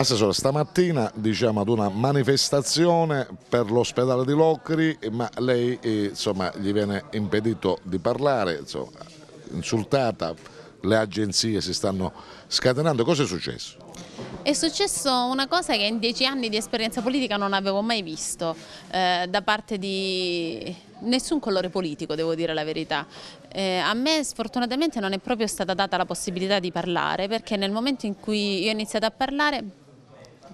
Assessore, stamattina diciamo ad una manifestazione per l'ospedale di Locri, ma lei eh, insomma, gli viene impedito di parlare, insomma, insultata, le agenzie si stanno scatenando, cosa è successo? È successo una cosa che in dieci anni di esperienza politica non avevo mai visto eh, da parte di nessun colore politico, devo dire la verità. Eh, a me sfortunatamente non è proprio stata data la possibilità di parlare perché nel momento in cui io ho iniziato a parlare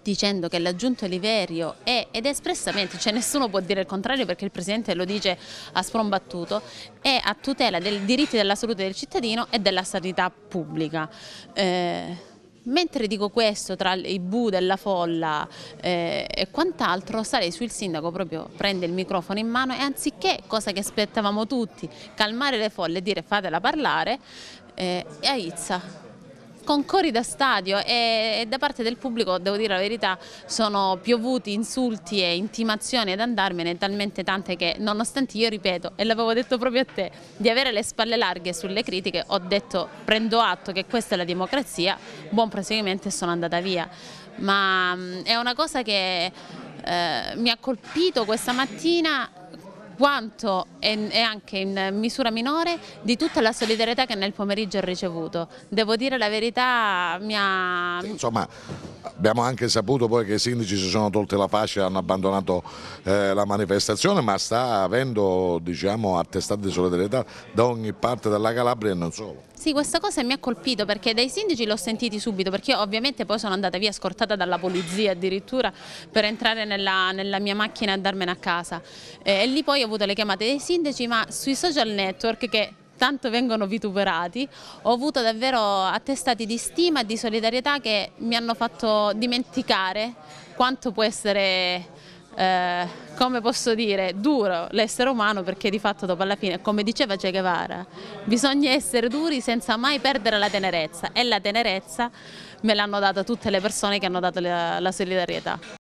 dicendo che la Oliverio è, ed espressamente, cioè nessuno può dire il contrario perché il Presidente lo dice a sprombattuto, è a tutela dei diritti della salute del cittadino e della sanità pubblica. Eh, mentre dico questo tra i bu della folla eh, e quant'altro sarei sul sindaco proprio prende il microfono in mano e anziché cosa che aspettavamo tutti calmare le folle e dire fatela parlare eh, Izza con cori da stadio e, e da parte del pubblico, devo dire la verità, sono piovuti insulti e intimazioni ad andarmene talmente tante che nonostante io ripeto, e l'avevo detto proprio a te, di avere le spalle larghe sulle critiche, ho detto prendo atto che questa è la democrazia, buon proseguimento e sono andata via. Ma mm, è una cosa che eh, mi ha colpito questa mattina quanto e anche in misura minore di tutta la solidarietà che nel pomeriggio ho ricevuto. Devo dire la verità, mi ha... insomma, abbiamo anche saputo poi che i sindaci si sono tolte la fascia e hanno abbandonato eh, la manifestazione, ma sta avendo diciamo, attestati di solidarietà da ogni parte della Calabria e non solo. Sì, questa cosa mi ha colpito perché dai sindaci l'ho sentiti subito, perché io ovviamente poi sono andata via scortata dalla polizia addirittura per entrare nella, nella mia macchina e andarmene a casa. e lì poi ho avuto le chiamate dei sindaci, ma sui social network che tanto vengono vituperati, ho avuto davvero attestati di stima e di solidarietà che mi hanno fatto dimenticare quanto può essere eh, come posso dire, duro l'essere umano perché di fatto dopo alla fine, come diceva Che Guevara, bisogna essere duri senza mai perdere la tenerezza e la tenerezza me l'hanno data tutte le persone che hanno dato la, la solidarietà.